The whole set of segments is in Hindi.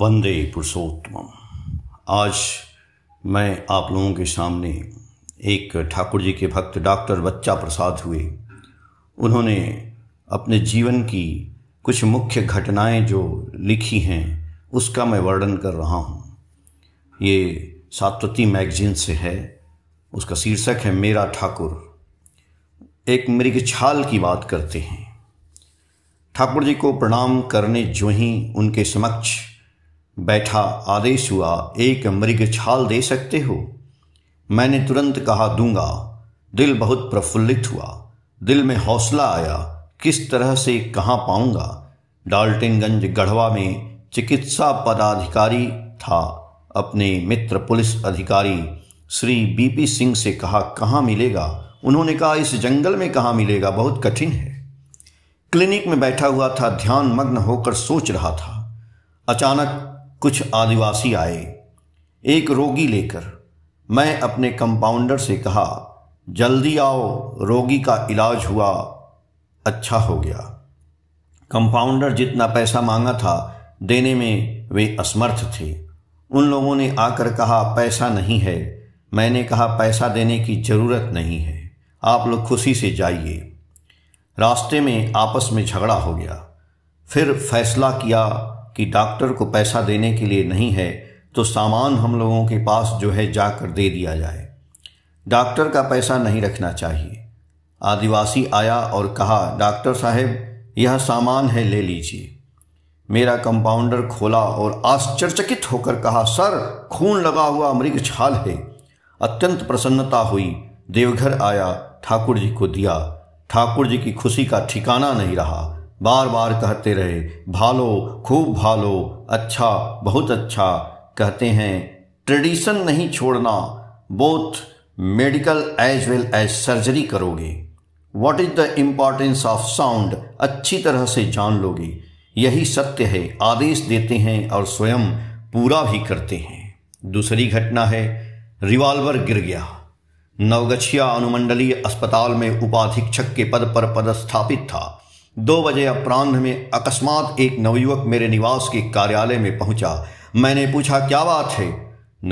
वंदे पुरुषोत्तम आज मैं आप लोगों के सामने एक ठाकुर जी के भक्त डॉक्टर बच्चा प्रसाद हुए उन्होंने अपने जीवन की कुछ मुख्य घटनाएं जो लिखी हैं उसका मैं वर्णन कर रहा हूं ये सातवती मैगजीन से है उसका शीर्षक है मेरा ठाकुर एक मृग छाल की बात करते हैं ठाकुर जी को प्रणाम करने जो ही उनके समक्ष बैठा आदेश हुआ एक मृग छाल दे सकते हो मैंने तुरंत कहा दूंगा दिल बहुत प्रफुल्लित हुआ दिल में हौसला आया किस तरह से कहाँ पाऊंगा डाल्टनगंज गढ़वा में चिकित्सा पदाधिकारी था अपने मित्र पुलिस अधिकारी श्री बीपी सिंह से कहा कहाँ मिलेगा उन्होंने कहा इस जंगल में कहाँ मिलेगा बहुत कठिन है क्लिनिक में बैठा हुआ था ध्यान मग्न होकर सोच रहा था अचानक कुछ आदिवासी आए एक रोगी लेकर मैं अपने कंपाउंडर से कहा जल्दी आओ रोगी का इलाज हुआ अच्छा हो गया कंपाउंडर जितना पैसा मांगा था देने में वे असमर्थ थे उन लोगों ने आकर कहा पैसा नहीं है मैंने कहा पैसा देने की ज़रूरत नहीं है आप लोग खुशी से जाइए रास्ते में आपस में झगड़ा हो गया फिर फैसला किया कि डॉक्टर को पैसा देने के लिए नहीं है तो सामान हम लोगों के पास जो है जाकर दे दिया जाए डॉक्टर का पैसा नहीं रखना चाहिए आदिवासी आया और कहा डॉक्टर साहब यह सामान है ले लीजिए मेरा कंपाउंडर खोला और आश्चर्यचकित होकर कहा सर खून लगा हुआ मृग छाल है अत्यंत प्रसन्नता हुई देवघर आया ठाकुर जी को दिया ठाकुर जी की खुशी का ठिकाना नहीं रहा बार बार कहते रहे भालो खूब भालो अच्छा बहुत अच्छा कहते हैं ट्रेडिशन नहीं छोड़ना both medical as well as surgery करोगे what is the importance of sound अच्छी तरह से जान लोगे यही सत्य है आदेश देते हैं और स्वयं पूरा भी करते हैं दूसरी घटना है रिवाल्वर गिर गया नवगछिया अनुमंडलीय अस्पताल में उपाधीक्षक के पद पर पदस्थापित था दो बजे अपराह में अकस्मात एक नवयुवक मेरे निवास के कार्यालय में पहुंचा मैंने पूछा क्या बात है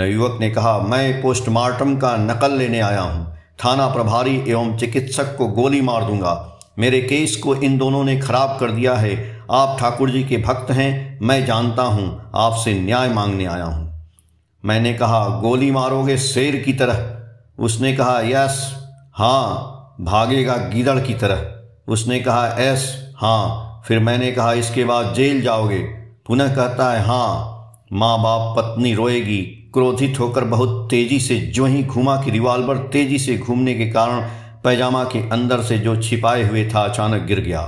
नवयुवक ने कहा मैं पोस्टमार्टम का नकल लेने आया हूं थाना प्रभारी एवं चिकित्सक को गोली मार दूंगा मेरे केस को इन दोनों ने खराब कर दिया है आप ठाकुर जी के भक्त हैं मैं जानता हूं आपसे न्याय मांगने आया हूं मैंने कहा गोली मारोगे शेर की तरह उसने कहा यस हाँ भागेगा गीदड़ की तरह उसने कहा एस हाँ फिर मैंने कहा इसके बाद जेल जाओगे पुनः कहता है हाँ माँ बाप पत्नी रोएगी क्रोधित होकर बहुत तेजी से जो ही घुमा कि रिवाल्वर तेजी से घूमने के कारण पैजामा के अंदर से जो छिपाए हुए था अचानक गिर गया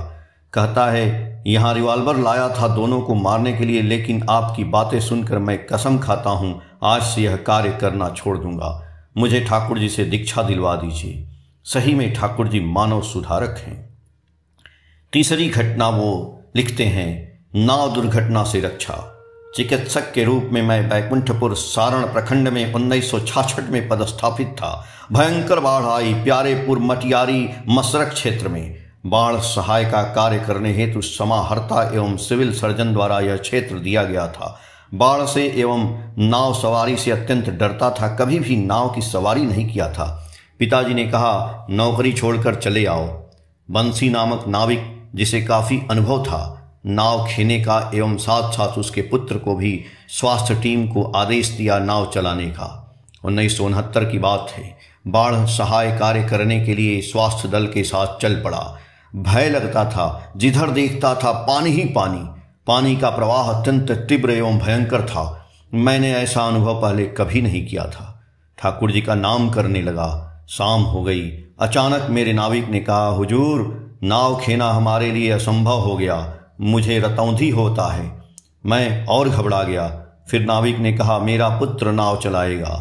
कहता है यहाँ रिवाल्वर लाया था दोनों को मारने के लिए लेकिन आपकी बातें सुनकर मैं कसम खाता हूँ आज से यह कार्य करना छोड़ दूंगा मुझे ठाकुर जी से दीक्षा दिलवा दीजिए सही में ठाकुर जी मानव सुधारक हैं तीसरी घटना वो लिखते हैं नाव दुर्घटना से रक्षा चिकित्सक के रूप में मैं बैकुंठपुर सारण प्रखंड में उन्नीस में पदस्थापित था भयंकर बाढ़ आई प्यारेपुर मटियारी मसरक क्षेत्र में बाढ़ सहाय का कार्य करने हेतु समाहर्ता एवं सिविल सर्जन द्वारा यह क्षेत्र दिया गया था बाढ़ से एवं नाव सवारी से अत्यंत डरता था कभी भी नाव की सवारी नहीं किया था पिताजी ने कहा नौकरी छोड़कर चले आओ बंसी नामक नाविक जिसे काफ़ी अनुभव था नाव खेने का एवं साथ साथ उसके पुत्र को भी स्वास्थ्य टीम को आदेश दिया नाव चलाने का उन्नीस की बात है बाढ़ सहाय कार्य करने के लिए स्वास्थ्य दल के साथ चल पड़ा भय लगता था जिधर देखता था पानी ही पानी पानी का प्रवाह अत्यंत तीव्र एवं भयंकर था मैंने ऐसा अनुभव पहले कभी नहीं किया था ठाकुर जी का नाम करने लगा शाम हो गई अचानक मेरे नाविक ने कहा हुजूर नाव खेना हमारे लिए असंभव हो गया मुझे रतौंधी होता है मैं और घबरा गया फिर नाविक ने कहा मेरा पुत्र नाव चलाएगा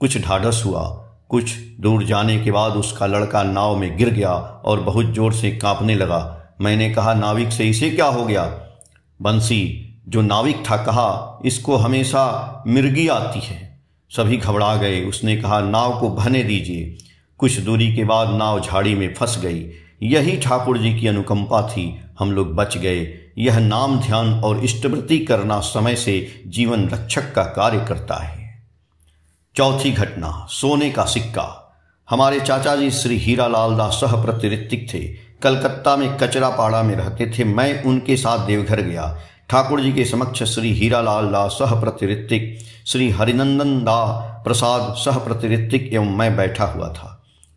कुछ ढाढ़स हुआ कुछ दूर जाने के बाद उसका लड़का नाव में गिर गया और बहुत जोर से कांपने लगा मैंने कहा नाविक से इसे क्या हो गया बंसी जो नाविक था कहा इसको हमेशा मिर्गी आती है सभी घबरा गए उसने कहा नाव को भने दीजिए कुछ दूरी के बाद नाव झाड़ी में फंस गई यही ठाकुर जी की अनुकंपा थी हम लोग बच गए यह नाम ध्यान और इष्टवृत्ति करना समय से जीवन रक्षक का कार्य करता है चौथी घटना सोने का सिक्का हमारे चाचा जी श्री हीरा लाल दास सह प्रतिरित्तिक थे कलकत्ता में कचरापाड़ा में रहते थे मैं उनके साथ देवघर गया ठाकुर जी के समक्ष श्री हीरालाल दा सह प्रतिरितिक श्री हरिनंदन दा प्रसाद सह प्रतिरित्विक एवं मैं बैठा हुआ था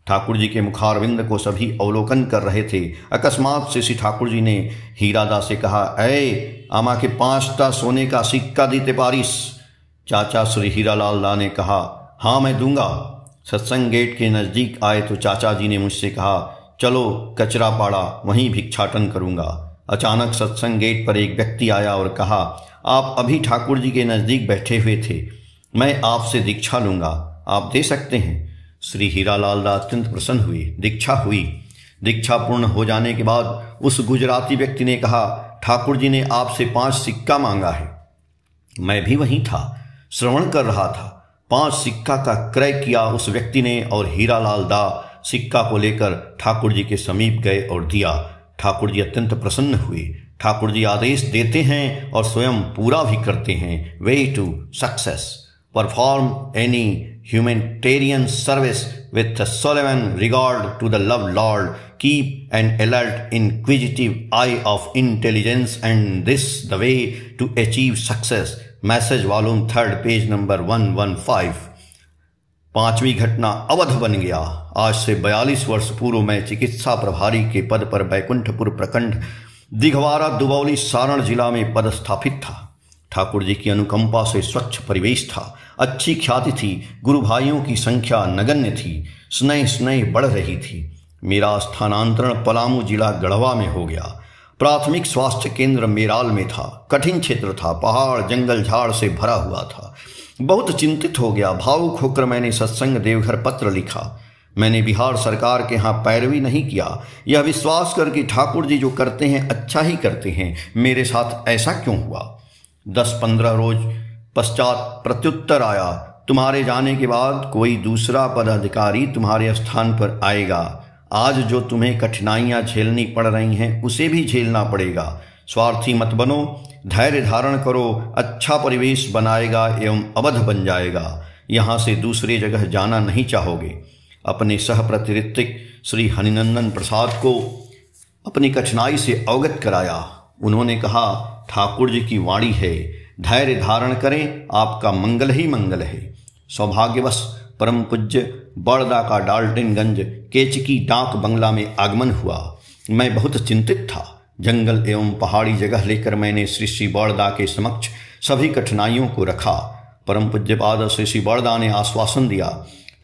ठाकुर जी के मुखारविंद को सभी अवलोकन कर रहे थे अकस्मात से श्री ठाकुर जी ने हीरादा से कहा अय आमा के पाँचटा सोने का सिक्का दीते पारिस चाचा श्री हीरालाल दा ने कहा हाँ मैं दूंगा सत्संग गेट के नज़दीक आए तो चाचा जी ने मुझसे कहा चलो कचरा पाड़ा वहीं भिक्षाटन करूंगा अचानक सत्संग गेट पर एक व्यक्ति आया और कहा आप अभी ठाकुर जी के नज़दीक बैठे हुए थे मैं आपसे दीक्षा लूंगा आप दे सकते हैं श्री हीरालाल अत्यंत प्रसन्न हुए दीक्षा हुई दीक्षा पूर्ण हो जाने के बाद उस गुजराती व्यक्ति ने कहा ठाकुर जी ने आपसे पांच सिक्का मांगा है मैं भी वहीं था श्रवण कर रहा था पांच सिक्का का क्रय किया उस व्यक्ति ने और हीरालाल दा सिक्का को लेकर ठाकुर जी के समीप गए और दिया ठाकुर जी अत्यंत प्रसन्न हुए ठाकुर जी आदेश देते हैं और स्वयं पूरा भी करते हैं way to success perform any humanitarian service with solemn regard to the love lord keep an alert inquisitive eye of intelligence and this the way to achieve success message volume third page number one one five पांचवी घटना अवध बन गया आज से बयालीस वर्ष पूर्व में चिकित्सा प्रभारी के पद पर बैकुंठपुर प्रखंड दिघवारा दुबौली सारण जिला में पदस्थापित था ठाकुर जी की अनुकंपा से स्वच्छ परिवेश था अच्छी ख्याति थी गुरु भाइयों की संख्या नगण्य थी स्नेह स्नेह बढ़ रही थी मेरा स्थानांतरण पलामू जिला गढ़वा में हो गया प्राथमिक स्वास्थ्य केंद्र मेराल में था कठिन क्षेत्र था पहाड़ जंगल झाड़ से भरा हुआ था बहुत चिंतित हो गया भावुक होकर मैंने सत्संग देवघर पत्र लिखा मैंने बिहार सरकार के यहाँ पैरवी नहीं किया यह विश्वास कर कि ठाकुर जी जो करते हैं अच्छा ही करते हैं मेरे साथ ऐसा क्यों हुआ दस पंद्रह रोज पश्चात प्रत्युत्तर आया तुम्हारे जाने के बाद कोई दूसरा पदाधिकारी तुम्हारे स्थान पर आएगा आज जो तुम्हें कठिनाइयाँ झेलनी पड़ रही हैं उसे भी झेलना पड़ेगा स्वार्थी मत बनो धैर्य धारण करो अच्छा परिवेश बनाएगा एवं अवध बन जाएगा यहाँ से दूसरे जगह जाना नहीं चाहोगे अपने सह श्री हनिनंदन प्रसाद को अपनी कठिनाई से अवगत कराया उन्होंने कहा ठाकुर जी की वाणी है धैर्य धारण करें आपका मंगल ही मंगल है सौभाग्यवश परम पूज्य बड़दा का डाल्टनगंज केचकी डाक बंगला में आगमन हुआ मैं बहुत चिंतित था जंगल एवं पहाड़ी जगह लेकर मैंने श्री श्री बड़दा के समक्ष सभी कठिनाइयों को रखा परम पूज्यपाद श्री श्री बड़दा ने आश्वासन दिया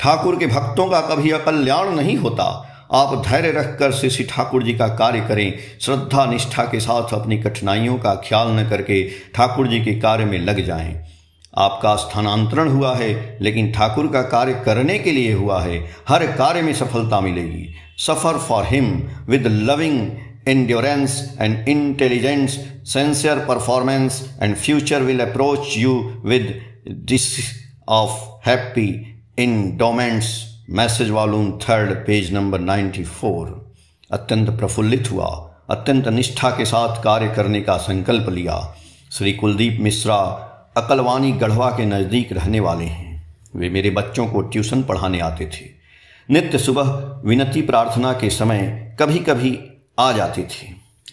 ठाकुर के भक्तों का कभी अकल्याण नहीं होता आप धैर्य रखकर श्री श्री ठाकुर जी का कार्य करें श्रद्धा निष्ठा के साथ अपनी कठिनाइयों का ख्याल न करके ठाकुर जी के कार्य में लग जाएं। आपका स्थानांतरण हुआ है लेकिन ठाकुर का कार्य करने के लिए हुआ है हर कार्य में सफलता मिलेगी suffer for him with loving endurance and intelligence, sincere performance and future will approach you with this of happy endowments message volume third page number 94 अत्यंत प्रफुल्लित हुआ अत्यंत निष्ठा के साथ कार्य करने का संकल्प लिया श्री कुलदीप मिश्रा अकलवानी गढ़वा के नज़दीक रहने वाले हैं वे मेरे बच्चों को ट्यूशन पढ़ाने आते थे नित्य सुबह विनती प्रार्थना के समय कभी कभी आ जाती थी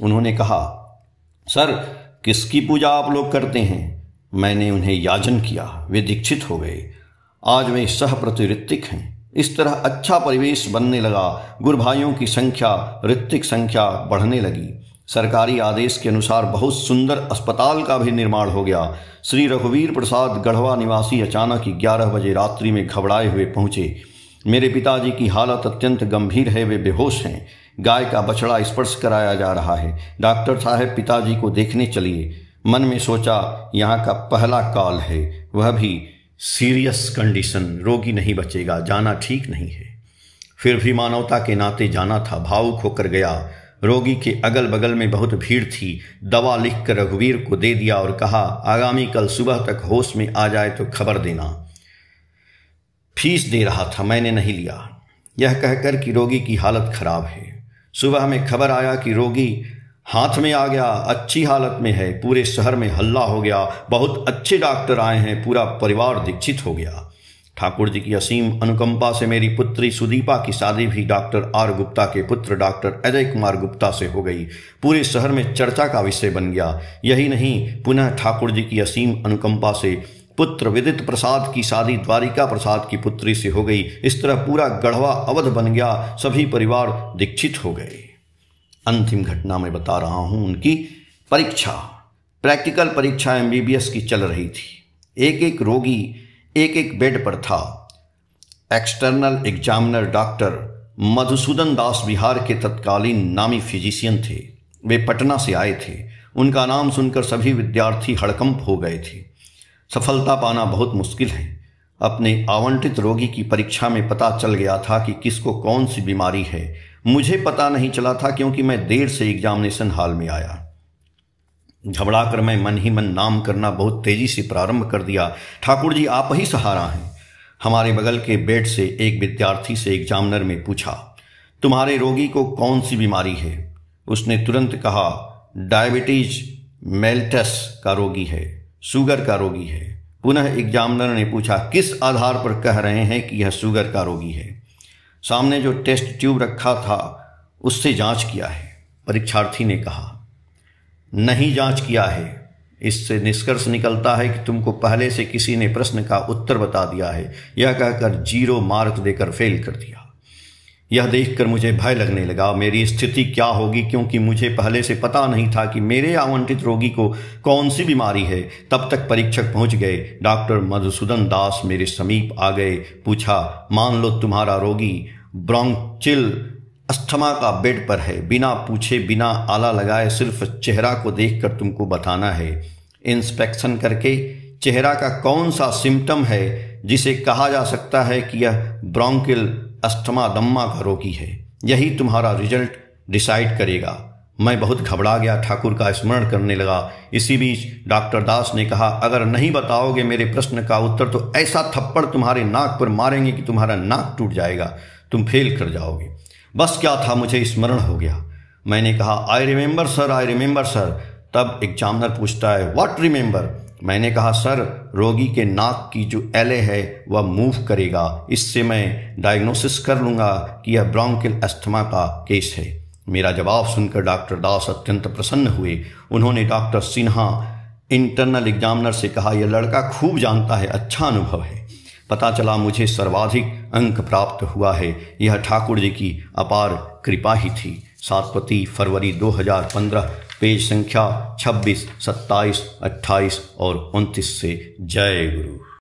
उन्होंने कहा सर किसकी पूजा आप लोग करते हैं मैंने उन्हें याजन किया वे दीक्षित हो गए आज वे सह प्रतिरित्तिक हैं इस तरह अच्छा परिवेश बनने लगा गुरु भाइयों की संख्या ऋतिक संख्या बढ़ने लगी सरकारी आदेश के अनुसार बहुत सुंदर अस्पताल का भी निर्माण हो गया श्री रघुवीर प्रसाद गढ़वा निवासी अचानक ग्यारह बजे रात्रि में घबराए हुए पहुंचे मेरे पिताजी की हालत अत्यंत गंभीर है वे बेहोश हैं गाय का बछड़ा स्पर्श कराया जा रहा है डॉक्टर साहब पिताजी को देखने चलिए मन में सोचा यहाँ का पहला कॉल है वह भी सीरियस कंडीशन रोगी नहीं बचेगा जाना ठीक नहीं है फिर भी मानवता के नाते जाना था भावुक होकर गया रोगी के अगल बगल में बहुत भीड़ थी दवा लिख कर रघुवीर को दे दिया और कहा आगामी कल सुबह तक होश में आ जाए तो खबर देना फीस दे रहा था मैंने नहीं लिया यह कहकर कि रोगी की हालत खराब है सुबह में खबर आया कि रोगी हाथ में आ गया अच्छी हालत में है पूरे शहर में हल्ला हो गया बहुत अच्छे डॉक्टर आए हैं पूरा परिवार दीक्षित हो गया ठाकुर जी की असीम अनुकंपा से मेरी पुत्री सुदीपा की शादी भी डॉक्टर आर गुप्ता के पुत्र डॉक्टर अजय कुमार गुप्ता से हो गई पूरे शहर में चर्चा का विषय बन गया यही नहीं पुनः ठाकुर जी की असीम अनुकंपा से पुत्र विदित प्रसाद की शादी द्वारिका प्रसाद की पुत्री से हो गई इस तरह पूरा गढ़वा अवध बन गया सभी परिवार दीक्षित हो गए अंतिम घटना में बता रहा हूं उनकी परीक्षा प्रैक्टिकल परीक्षा एमबीबीएस की चल रही थी एक एक रोगी एक एक बेड पर था external examiner doctor Madhusudan Das Bihar के तत्कालीन नामी फिजिशियन थे वे पटना से आए थे उनका नाम सुनकर सभी विद्यार्थी हड़कंप हो गए थे सफलता पाना बहुत मुश्किल है अपने आवंटित रोगी की परीक्षा में पता चल गया था कि किसको कौन सी बीमारी है मुझे पता नहीं चला था क्योंकि मैं देर से एग्जामिनेशन हॉल में आया घबरा कर मैं मन ही मन नाम करना बहुत तेजी से प्रारंभ कर दिया ठाकुर जी आप ही सहारा हैं हमारे बगल के बेड से एक विद्यार्थी से एग्जामिनर में पूछा तुम्हारे रोगी को कौन सी बीमारी है उसने तुरंत कहा डायबिटीज मेल्टस का रोगी है शुगर का रोगी है पुनः एग्जामिनर ने पूछा किस आधार पर कह रहे हैं कि यह शुगर का रोगी है सामने जो टेस्ट ट्यूब रखा था उससे जांच किया है परीक्षार्थी ने कहा नहीं जांच किया है इससे निष्कर्ष निकलता है कि तुमको पहले से किसी ने प्रश्न का उत्तर बता दिया है यह कहकर जीरो मार्क देकर फेल कर दिया यह देखकर मुझे भय लगने लगा मेरी स्थिति क्या होगी क्योंकि मुझे पहले से पता नहीं था कि मेरे आवंटित रोगी को कौन सी बीमारी है तब तक परीक्षक पहुंच गए डॉक्टर मधुसूदन दास मेरे समीप आ गए पूछा मान लो तुम्हारा रोगी ब्रोंचिल अस्थमा का बेड पर है बिना पूछे बिना आला लगाए सिर्फ चेहरा को देखकर तुमको बताना है इंस्पेक्शन करके चेहरा का कौन सा सिम्टम है जिसे कहा जा सकता है कि यह ब्रोंकिल अष्टमा दम्मा का रोगी है यही तुम्हारा रिजल्ट डिसाइड करेगा मैं बहुत घबरा गया ठाकुर का स्मरण करने लगा इसी बीच डॉक्टर दास ने कहा अगर नहीं बताओगे मेरे प्रश्न का उत्तर तो ऐसा थप्पड़ तुम्हारे नाक पर मारेंगे कि तुम्हारा नाक टूट जाएगा तुम फेल कर जाओगे बस क्या था मुझे स्मरण हो गया मैंने कहा I remember sir I remember sir तब एग्जामिनर पूछता है व्हाट रिमेंबर मैंने कहा सर रोगी के नाक की जो एले है वह मूव करेगा इससे मैं डायग्नोसिस कर लूँगा कि यह ब्रोंकिल अस्थमा का केस है मेरा जवाब सुनकर डॉक्टर दास अत्यंत प्रसन्न हुए उन्होंने डॉक्टर सिन्हा इंटरनल एग्जामिनर से कहा यह लड़का खूब जानता है अच्छा अनुभव है पता चला मुझे सर्वाधिक अंक प्राप्त हुआ है यह ठाकुर जी की अपार कृपा ही थी सातपति फरवरी 2015 पेज संख्या 26, 27, 28 और 29 से जय गुरु